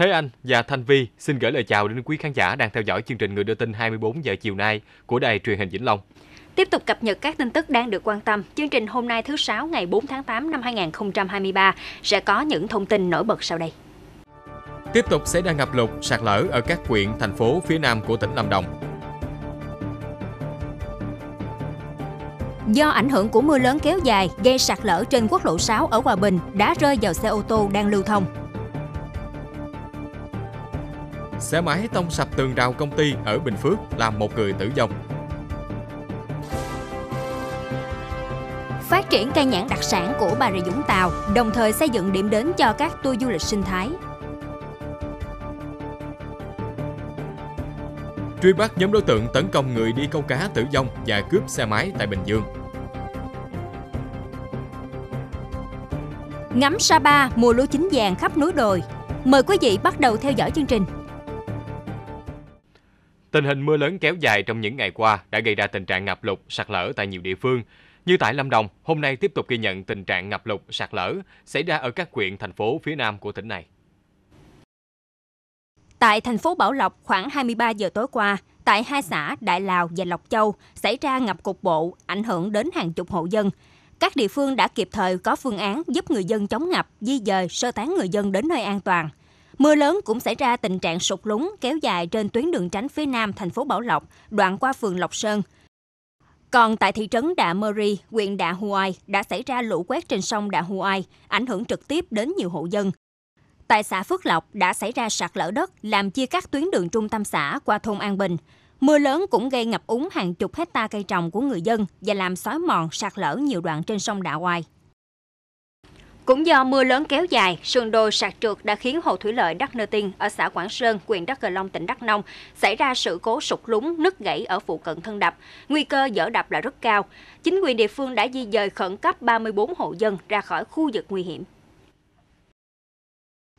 Thế Anh và Thanh Vi xin gửi lời chào đến quý khán giả đang theo dõi chương trình Người đưa tin 24 giờ chiều nay của đài truyền hình Vĩnh Long. Tiếp tục cập nhật các tin tức đang được quan tâm, chương trình hôm nay thứ Sáu ngày 4 tháng 8 năm 2023 sẽ có những thông tin nổi bật sau đây. Tiếp tục xảy ra ngập lụt, sạt lở ở các huyện, thành phố phía nam của tỉnh Lâm Đồng. Do ảnh hưởng của mưa lớn kéo dài, gây sạt lở trên quốc lộ 6 ở Hòa Bình đã rơi vào xe ô tô đang lưu thông. Xe máy tông sập tường rào công ty ở Bình Phước làm một người tử vong. Phát triển cây nhãn đặc sản của Bà Rịa Vũng Tàu, đồng thời xây dựng điểm đến cho các tour du lịch sinh thái. Truy bắt nhóm đối tượng tấn công người đi câu cá tử vong và cướp xe máy tại Bình Dương. Ngắm sa Sapa mùa lúa chín vàng khắp núi đồi. Mời quý vị bắt đầu theo dõi chương trình. Tình hình mưa lớn kéo dài trong những ngày qua đã gây ra tình trạng ngập lụt, sạt lở tại nhiều địa phương. Như tại Lâm Đồng, hôm nay tiếp tục ghi nhận tình trạng ngập lụt, sạt lở xảy ra ở các huyện, thành phố phía nam của tỉnh này. Tại thành phố Bảo Lộc, khoảng 23 giờ tối qua, tại hai xã Đại Lào và Lộc Châu xảy ra ngập cục bộ, ảnh hưởng đến hàng chục hộ dân. Các địa phương đã kịp thời có phương án giúp người dân chống ngập, di dời, sơ tán người dân đến nơi an toàn – Mưa lớn cũng xảy ra tình trạng sụt lún kéo dài trên tuyến đường tránh phía nam thành phố Bảo Lộc, đoạn qua phường Lộc Sơn. Còn tại thị trấn Đạ Ri, huyện Đạ Huai đã xảy ra lũ quét trên sông Đạ Huai, ảnh hưởng trực tiếp đến nhiều hộ dân. Tại xã Phước Lộc đã xảy ra sạt lở đất làm chia cắt tuyến đường trung tâm xã qua thôn An Bình. Mưa lớn cũng gây ngập úng hàng chục hecta cây trồng của người dân và làm xói mòn sạt lở nhiều đoạn trên sông Đạ Hoài. Cũng do mưa lớn kéo dài, sườn đồi sạt trượt đã khiến hồ thủy lợi Đắc Nơ Tiên ở xã Quảng Sơn, huyện Đắk Cờ Long, tỉnh Đắk Nông xảy ra sự cố sụt lún, nứt gãy ở phụ cận thân đập. Nguy cơ dở đập là rất cao. Chính quyền địa phương đã di dời khẩn cấp 34 hộ dân ra khỏi khu vực nguy hiểm.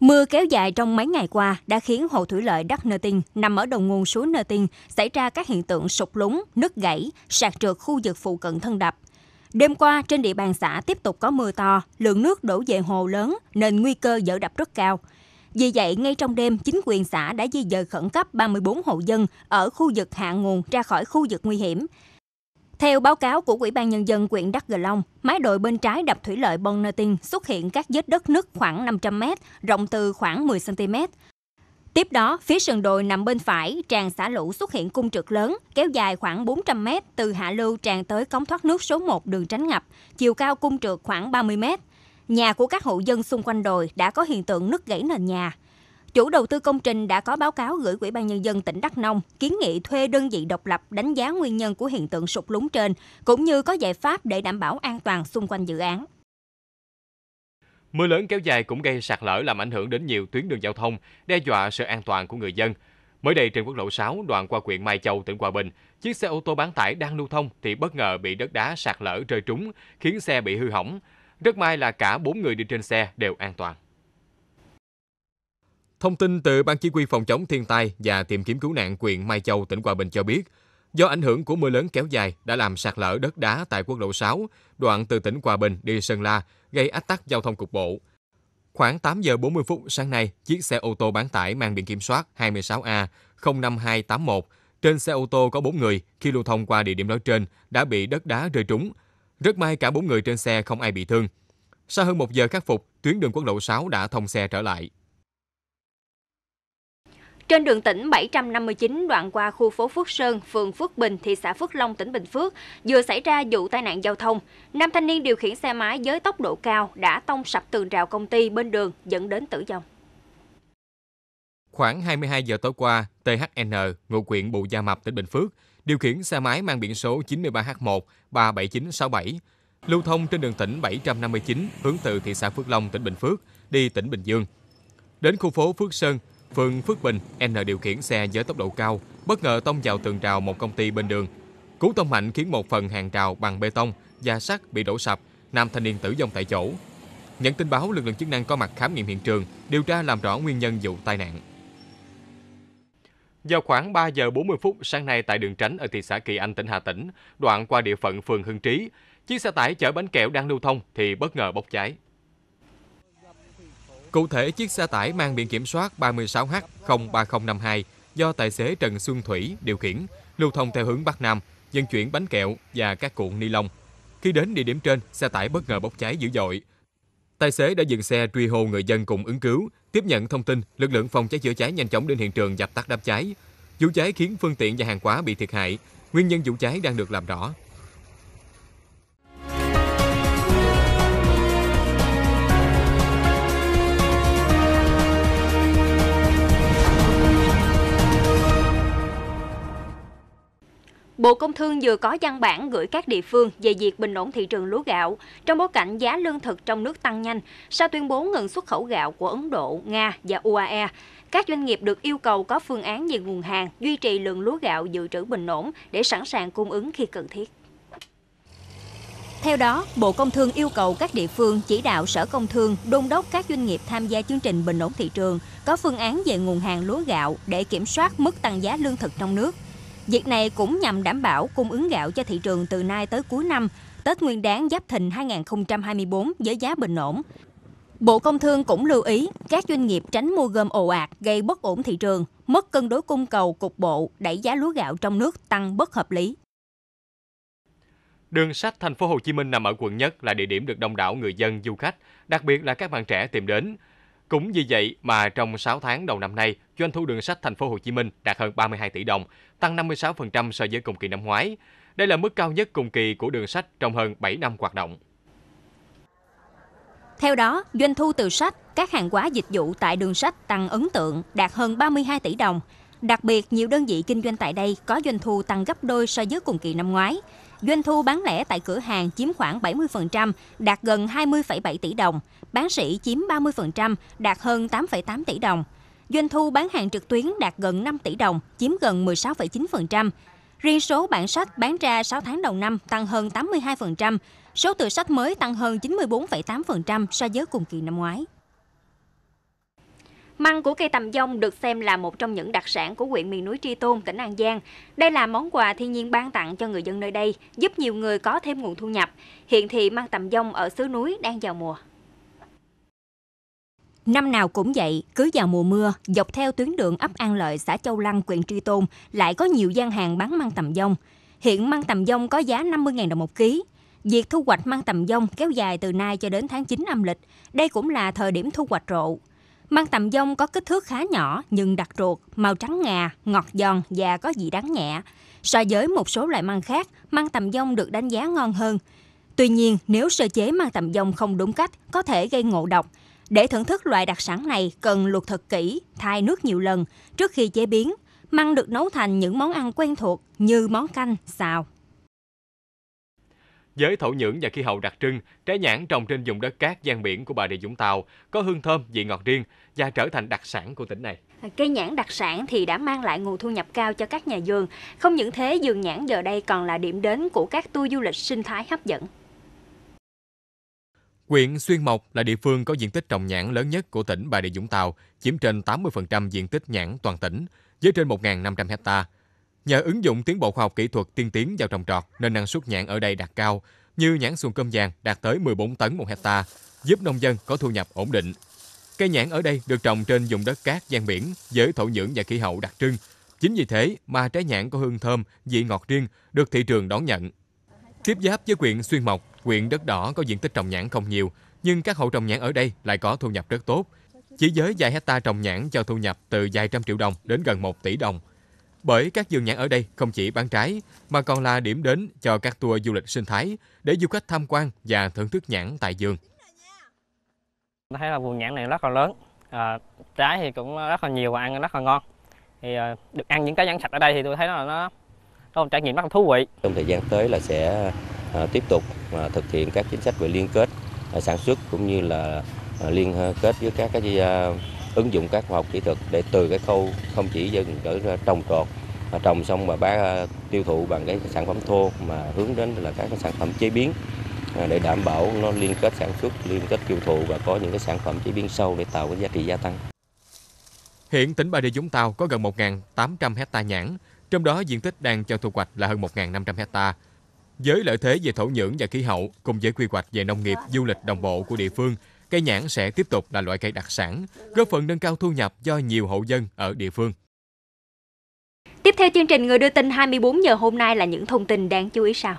Mưa kéo dài trong mấy ngày qua đã khiến hồ thủy lợi Đắc Nơ Tinh nằm ở đầu nguồn suối Nơ Tinh xảy ra các hiện tượng sụp lún, nứt gãy, sạt trượt khu vực phụ cận thân đập. Đêm qua, trên địa bàn xã tiếp tục có mưa to, lượng nước đổ về hồ lớn nên nguy cơ dở đập rất cao. Vì vậy, ngay trong đêm, chính quyền xã đã di dời khẩn cấp 34 hộ dân ở khu vực hạ nguồn ra khỏi khu vực nguy hiểm. Theo báo cáo của Ủy ban Nhân dân huyện Đắk Gờ Long, mái đồi bên trái đập thủy lợi Bonatin xuất hiện các vết đất nứt khoảng 500m, rộng từ khoảng 10cm. Tiếp đó, phía sườn đồi nằm bên phải, tràn xả lũ xuất hiện cung trượt lớn, kéo dài khoảng 400 m từ hạ lưu tràn tới cống thoát nước số 1 đường tránh ngập, chiều cao cung trượt khoảng 30 m. Nhà của các hộ dân xung quanh đồi đã có hiện tượng nứt gãy nền nhà. Chủ đầu tư công trình đã có báo cáo gửi Ủy ban nhân dân tỉnh Đắk Nông kiến nghị thuê đơn vị độc lập đánh giá nguyên nhân của hiện tượng sụt lún trên cũng như có giải pháp để đảm bảo an toàn xung quanh dự án. Mưa lớn kéo dài cũng gây sạt lở làm ảnh hưởng đến nhiều tuyến đường giao thông, đe dọa sự an toàn của người dân. Mới đây trên quốc lộ 6 đoạn qua huyện Mai Châu, tỉnh Hòa Bình, chiếc xe ô tô bán tải đang lưu thông thì bất ngờ bị đất đá sạt lở rơi trúng, khiến xe bị hư hỏng. Rất may là cả 4 người đi trên xe đều an toàn. Thông tin từ Ban Chỉ huy Phòng chống thiên tai và tìm kiếm cứu nạn huyện Mai Châu, tỉnh Hòa Bình cho biết, Do ảnh hưởng của mưa lớn kéo dài đã làm sạt lở đất đá tại quốc lộ 6, đoạn từ tỉnh Hòa Bình đi Sơn La, gây ách tắc giao thông cục bộ. Khoảng 8 giờ 40 phút sáng nay, chiếc xe ô tô bán tải mang biển kiểm soát 26A 05281 trên xe ô tô có 4 người khi lưu thông qua địa điểm nói trên đã bị đất đá rơi trúng. Rất may cả 4 người trên xe không ai bị thương. Sau hơn 1 giờ khắc phục, tuyến đường quốc lộ 6 đã thông xe trở lại. Trên đường tỉnh 759 đoạn qua khu phố Phước Sơn, phường Phước Bình, thị xã Phước Long, tỉnh Bình Phước, vừa xảy ra vụ tai nạn giao thông. Nam thanh niên điều khiển xe máy với tốc độ cao đã tông sập tường rào công ty bên đường dẫn đến tử vong. Khoảng 22 giờ tối qua, THN, ngụ huyện Bù Gia Mập, tỉnh Bình Phước, điều khiển xe máy mang biển số 93H1 37967, lưu thông trên đường tỉnh 759 hướng từ thị xã Phước Long, tỉnh Bình Phước, đi tỉnh Bình Dương. Đến khu phố Phước Sơn, phường Phước Bình, N điều khiển xe với tốc độ cao, bất ngờ tông vào tường rào một công ty bên đường. Cú tông mạnh khiến một phần hàng rào bằng bê tông và sắt bị đổ sập, nam thanh niên tử vong tại chỗ. Nhận tin báo, lực lượng chức năng có mặt khám nghiệm hiện trường, điều tra làm rõ nguyên nhân vụ tai nạn. Vào khoảng 3 giờ 40 phút sáng nay tại đường Tránh ở thị xã Kỳ Anh, tỉnh Hà Tĩnh, đoạn qua địa phận phường Hưng Trí, chiếc xe tải chở bánh kẹo đang lưu thông thì bất ngờ bốc cháy. Cụ thể, chiếc xe tải mang biển kiểm soát 36H03052 do tài xế Trần Xuân Thủy điều khiển, lưu thông theo hướng Bắc Nam, vận chuyển bánh kẹo và các cuộn ni lông. Khi đến địa điểm trên, xe tải bất ngờ bốc cháy dữ dội. Tài xế đã dừng xe truy hô người dân cùng ứng cứu. Tiếp nhận thông tin, lực lượng phòng cháy chữa cháy nhanh chóng đến hiện trường dập tắt đám cháy. Vụ cháy khiến phương tiện và hàng hóa bị thiệt hại. Nguyên nhân vụ cháy đang được làm rõ. Bộ Công Thương vừa có văn bản gửi các địa phương về việc bình ổn thị trường lúa gạo trong bối cảnh giá lương thực trong nước tăng nhanh sau tuyên bố ngừng xuất khẩu gạo của Ấn Độ, Nga và UAE. Các doanh nghiệp được yêu cầu có phương án về nguồn hàng, duy trì lượng lúa gạo dự trữ bình ổn để sẵn sàng cung ứng khi cần thiết. Theo đó, Bộ Công Thương yêu cầu các địa phương chỉ đạo Sở Công Thương đôn đốc các doanh nghiệp tham gia chương trình bình ổn thị trường có phương án về nguồn hàng lúa gạo để kiểm soát mức tăng giá lương thực trong nước. Việc này cũng nhằm đảm bảo cung ứng gạo cho thị trường từ nay tới cuối năm, Tết Nguyên đán Giáp Thìn 2024 với giá bình ổn. Bộ Công Thương cũng lưu ý các doanh nghiệp tránh mua gom ồ ạt gây bất ổn thị trường, mất cân đối cung cầu cục bộ, đẩy giá lúa gạo trong nước tăng bất hợp lý. Đường sách thành phố Hồ Chí Minh nằm ở quận nhất là địa điểm được đông đảo người dân, du khách, đặc biệt là các bạn trẻ tìm đến. Cũng vì vậy mà trong 6 tháng đầu năm nay, doanh thu đường sách thành phố Hồ Chí Minh đạt hơn 32 tỷ đồng, tăng 56% so với cùng kỳ năm ngoái. Đây là mức cao nhất cùng kỳ của đường sách trong hơn 7 năm hoạt động. Theo đó, doanh thu từ sách, các hàng hóa dịch vụ tại đường sách tăng ấn tượng, đạt hơn 32 tỷ đồng, Đặc biệt, nhiều đơn vị kinh doanh tại đây có doanh thu tăng gấp đôi so với cùng kỳ năm ngoái. Doanh thu bán lẻ tại cửa hàng chiếm khoảng 70%, đạt gần 20,7 tỷ đồng. Bán sỉ chiếm 30%, đạt hơn 8,8 tỷ đồng. Doanh thu bán hàng trực tuyến đạt gần 5 tỷ đồng, chiếm gần 16,9%. Riêng số bản sách bán ra 6 tháng đầu năm tăng hơn 82%, số tựa sách mới tăng hơn 94,8% so với cùng kỳ năm ngoái. Măng của cây tầm dông được xem là một trong những đặc sản của huyện miền núi Tri Tôn, tỉnh An Giang. Đây là món quà thiên nhiên ban tặng cho người dân nơi đây, giúp nhiều người có thêm nguồn thu nhập. Hiện thì măng tầm dông ở xứ núi đang vào mùa. Năm nào cũng vậy, cứ vào mùa mưa, dọc theo tuyến đường ấp An Lợi, xã Châu Lăng, huyện Tri Tôn, lại có nhiều gian hàng bán măng tầm dông. Hiện măng tầm dông có giá 50.000 đồng một ký, Việc thu hoạch măng tầm dông kéo dài từ nay cho đến tháng 9 âm lịch. Đây cũng là thời điểm thu hoạch rộ. Măng tầm dông có kích thước khá nhỏ nhưng đặc ruột, màu trắng ngà, ngọt giòn và có vị đắng nhẹ. So với một số loại măng khác, măng tầm dông được đánh giá ngon hơn. Tuy nhiên, nếu sơ chế măng tầm dông không đúng cách, có thể gây ngộ độc. Để thưởng thức loại đặc sản này, cần luộc thật kỹ, thay nước nhiều lần trước khi chế biến. Măng được nấu thành những món ăn quen thuộc như món canh, xào, với thổ nhưỡng và khí hậu đặc trưng, trái nhãn trồng trên vùng đất cát gian biển của Bà Rịa Vũng Tàu có hương thơm, vị ngọt riêng và trở thành đặc sản của tỉnh này. À, cây nhãn đặc sản thì đã mang lại nguồn thu nhập cao cho các nhà vườn. Không những thế, vườn nhãn giờ đây còn là điểm đến của các tour du lịch sinh thái hấp dẫn. Quyện Xuyên Mộc là địa phương có diện tích trồng nhãn lớn nhất của tỉnh Bà Rịa Vũng Tàu, chiếm trên 80% diện tích nhãn toàn tỉnh, với trên 1.500 hectare. Nhờ ứng dụng tiến bộ khoa học kỹ thuật tiên tiến vào trồng trọt nên năng suất nhãn ở đây đạt cao, như nhãn xuồng cơm vàng đạt tới 14 tấn một hecta, giúp nông dân có thu nhập ổn định. Cây nhãn ở đây được trồng trên vùng đất cát gian biển với thổ nhưỡng và khí hậu đặc trưng. Chính vì thế mà trái nhãn có hương thơm, vị ngọt riêng được thị trường đón nhận. Tiếp giáp với quyện Xuyên Mộc, quyện Đất Đỏ có diện tích trồng nhãn không nhiều, nhưng các hộ trồng nhãn ở đây lại có thu nhập rất tốt. Chỉ với vài hecta trồng nhãn cho thu nhập từ vài trăm triệu đồng đến gần 1 tỷ đồng – bởi các vườn nhãn ở đây không chỉ bán trái mà còn là điểm đến cho các tour du lịch sinh thái để du khách tham quan và thưởng thức nhãn tại vườn. Tôi thấy là vườn nhãn này rất là lớn, à, trái thì cũng rất là nhiều và ăn rất là ngon. Thì à, được ăn những cái nhãn sạch ở đây thì tôi thấy là nó một trải nghiệm rất là thú vị. Trong thời gian tới là sẽ à, tiếp tục à, thực hiện các chính sách về liên kết à, sản xuất cũng như là à, liên à, kết với các cái à, ứng dụng các khoa học kỹ thuật để từ cái khâu không chỉ dừng ở trồng trọt mà trồng xong mà bán tiêu thụ bằng cái sản phẩm thô mà hướng đến là các cái sản phẩm chế biến à, để đảm bảo nó liên kết sản xuất, liên kết tiêu thụ và có những cái sản phẩm chế biến sâu để tạo cái giá trị gia tăng. Hiện tỉnh Bà Rịa Vũng Tàu có gần 1.800 hecta nhãn, trong đó diện tích đang cho thu hoạch là hơn 1.500 hecta. Với lợi thế về thổ nhưỡng và khí hậu cùng với quy hoạch về nông nghiệp, du lịch đồng bộ của địa phương cây nhãn sẽ tiếp tục là loại cây đặc sản, góp phần nâng cao thu nhập cho nhiều hộ dân ở địa phương. Tiếp theo chương trình Người đưa tin 24 giờ hôm nay là những thông tin đáng chú ý sau.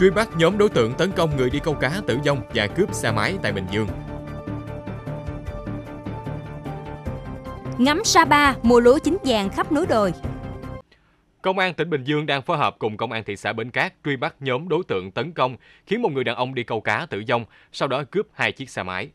Truy bắt nhóm đối tượng tấn công người đi câu cá tử vong và cướp xe máy tại Bình Dương. Ngắm Sa Pa, mùa lúa chín vàng khắp núi đồi, Công an tỉnh Bình Dương đang phối hợp cùng Công an thị xã Bến Cát truy bắt nhóm đối tượng tấn công, khiến một người đàn ông đi câu cá tử vong, sau đó cướp hai chiếc xe máy.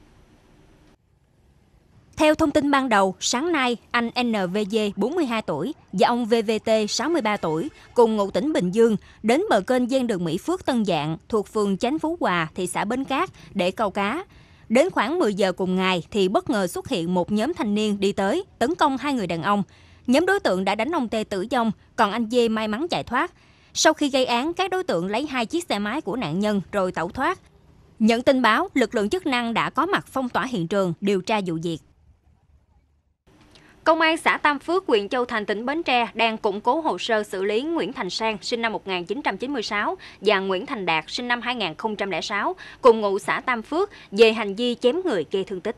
Theo thông tin ban đầu, sáng nay, anh NVG 42 tuổi và ông VVT 63 tuổi cùng ngụ tỉnh Bình Dương đến bờ kênh gian đường Mỹ Phước Tân Dạng thuộc phường Chánh Phú Hòa, thị xã Bến Cát để câu cá. Đến khoảng 10 giờ cùng ngày thì bất ngờ xuất hiện một nhóm thanh niên đi tới tấn công hai người đàn ông. Nhóm đối tượng đã đánh ông Tê tử vong, còn anh Dê may mắn chạy thoát. Sau khi gây án, các đối tượng lấy hai chiếc xe máy của nạn nhân rồi tẩu thoát. Nhận tin báo, lực lượng chức năng đã có mặt phong tỏa hiện trường, điều tra vụ việc. Công an xã Tam Phước, huyện Châu Thành, tỉnh Bến Tre đang củng cố hồ sơ xử lý Nguyễn Thành Sang, sinh năm 1996 và Nguyễn Thành Đạt, sinh năm 2006, cùng ngụ xã Tam Phước về hành vi chém người gây thương tích.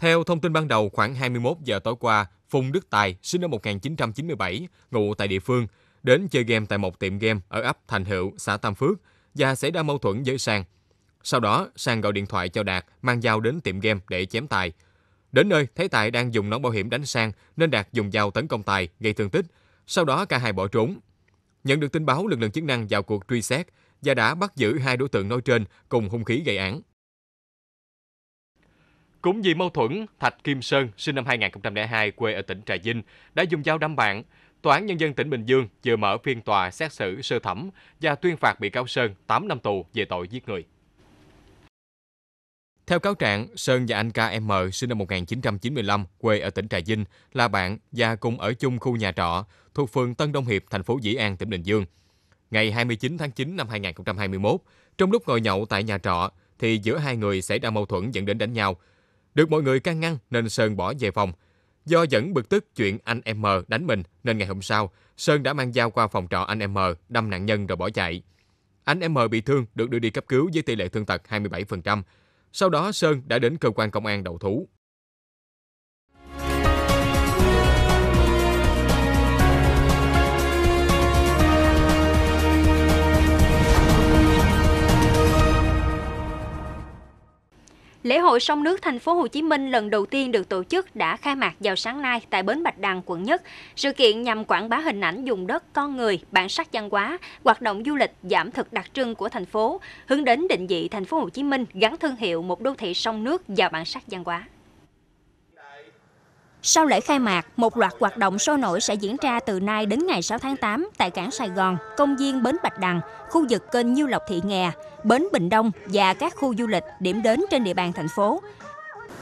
Theo thông tin ban đầu, khoảng 21 giờ tối qua, Phùng Đức Tài, sinh năm 1997, ngụ tại địa phương, đến chơi game tại một tiệm game ở ấp Thành Hữu, xã Tam Phước và xảy ra mâu thuẫn với Sang. Sau đó, Sang gọi điện thoại cho Đạt mang dao đến tiệm game để chém Tài. Đến nơi, thấy Tài đang dùng nón bảo hiểm đánh Sang nên Đạt dùng dao tấn công Tài, gây thương tích. Sau đó cả hai bỏ trốn. Nhận được tin báo, lực lượng chức năng vào cuộc truy xét và đã bắt giữ hai đối tượng nói trên cùng hung khí gây án. Cũng vì mâu thuẫn, Thạch Kim Sơn, sinh năm 2002, quê ở tỉnh Trà Vinh, đã dùng dao đâm bạn. Tòa án Nhân dân tỉnh Bình Dương vừa mở phiên tòa xét xử sơ thẩm và tuyên phạt bị cáo Sơn 8 năm tù về tội giết người. Theo cáo trạng, Sơn và anh KM sinh năm 1995, quê ở tỉnh Trà Vinh, là bạn và cùng ở chung khu nhà trọ thuộc phường Tân Đông Hiệp, thành phố Dĩ An, tỉnh Bình Dương. Ngày 29 tháng 9 năm 2021, trong lúc ngồi nhậu tại nhà trọ, thì giữa hai người xảy ra mâu thuẫn dẫn đến đánh nhau, được mọi người can ngăn nên Sơn bỏ về phòng. Do vẫn bực tức chuyện anh em M đánh mình nên ngày hôm sau, Sơn đã mang dao qua phòng trọ anh em M đâm nạn nhân rồi bỏ chạy. Anh em M bị thương được đưa đi cấp cứu với tỷ lệ thương tật 27%. Sau đó Sơn đã đến cơ quan công an đầu thú. Lễ hội sông nước thành phố Hồ Chí Minh lần đầu tiên được tổ chức đã khai mạc vào sáng nay tại bến Bạch Đằng, quận Nhất. Sự kiện nhằm quảng bá hình ảnh dùng đất, con người, bản sắc văn hóa, hoạt động du lịch giảm thực đặc trưng của thành phố, hướng đến định vị thành phố Hồ Chí Minh gắn thương hiệu một đô thị sông nước và bản sắc văn hóa. Sau lễ khai mạc, một loạt hoạt động sôi nổi sẽ diễn ra từ nay đến ngày 6 tháng 8 tại cảng Sài Gòn, công viên Bến Bạch Đằng, khu vực kênh Nhiêu Lộc Thị Nghè, Bến Bình Đông và các khu du lịch điểm đến trên địa bàn thành phố.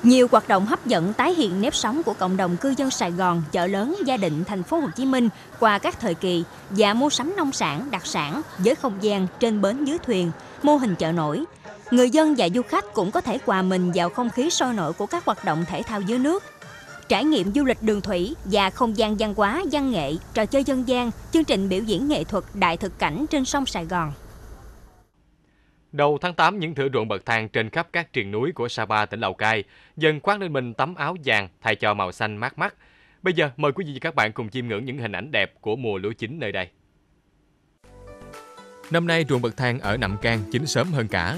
Nhiều hoạt động hấp dẫn tái hiện nếp sống của cộng đồng cư dân Sài Gòn, chợ lớn, gia định, thành phố Hồ Chí Minh qua các thời kỳ và mua sắm nông sản, đặc sản với không gian trên bến dưới thuyền, mô hình chợ nổi. Người dân và du khách cũng có thể hòa mình vào không khí sôi nổi của các hoạt động thể thao dưới nước trải nghiệm du lịch đường thủy và không gian văn hóa, văn nghệ, trò chơi dân gian, chương trình biểu diễn nghệ thuật đại thực cảnh trên sông Sài Gòn. Đầu tháng 8, những thửa ruộng bậc thang trên khắp các triền núi của Sapa, tỉnh Lào Cai dần khoác lên mình tấm áo vàng thay cho màu xanh mát mắt. Bây giờ, mời quý vị và các bạn cùng chiêm ngưỡng những hình ảnh đẹp của mùa lúa chín nơi đây. Năm nay, ruộng bậc thang ở Nậm Cang chín sớm hơn cả.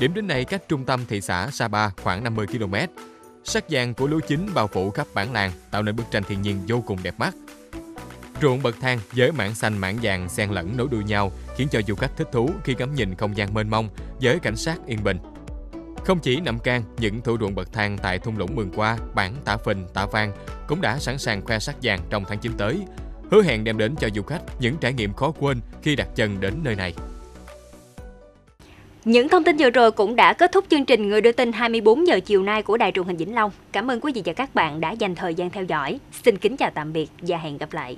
Điểm đến này cách trung tâm thị xã Sapa khoảng 50 km, Sắc vàng của lúa chín bao phủ khắp bản làng, tạo nên bức tranh thiên nhiên vô cùng đẹp mắt. Ruộng bậc thang với mảng xanh mảng vàng xen lẫn nối đuôi nhau khiến cho du khách thích thú khi ngắm nhìn không gian mênh mông với cảnh sát yên bình. Không chỉ Nậm Can, những thủ ruộng bậc thang tại thung lũng Mường Qua, bản Tả Phình, Tả Vang cũng đã sẵn sàng khoe sắc vàng trong tháng 9 tới, hứa hẹn đem đến cho du khách những trải nghiệm khó quên khi đặt chân đến nơi này. Những thông tin vừa rồi cũng đã kết thúc chương trình Người đưa tin 24 giờ chiều nay của Đài truyền hình Vĩnh Long. Cảm ơn quý vị và các bạn đã dành thời gian theo dõi. Xin kính chào tạm biệt và hẹn gặp lại.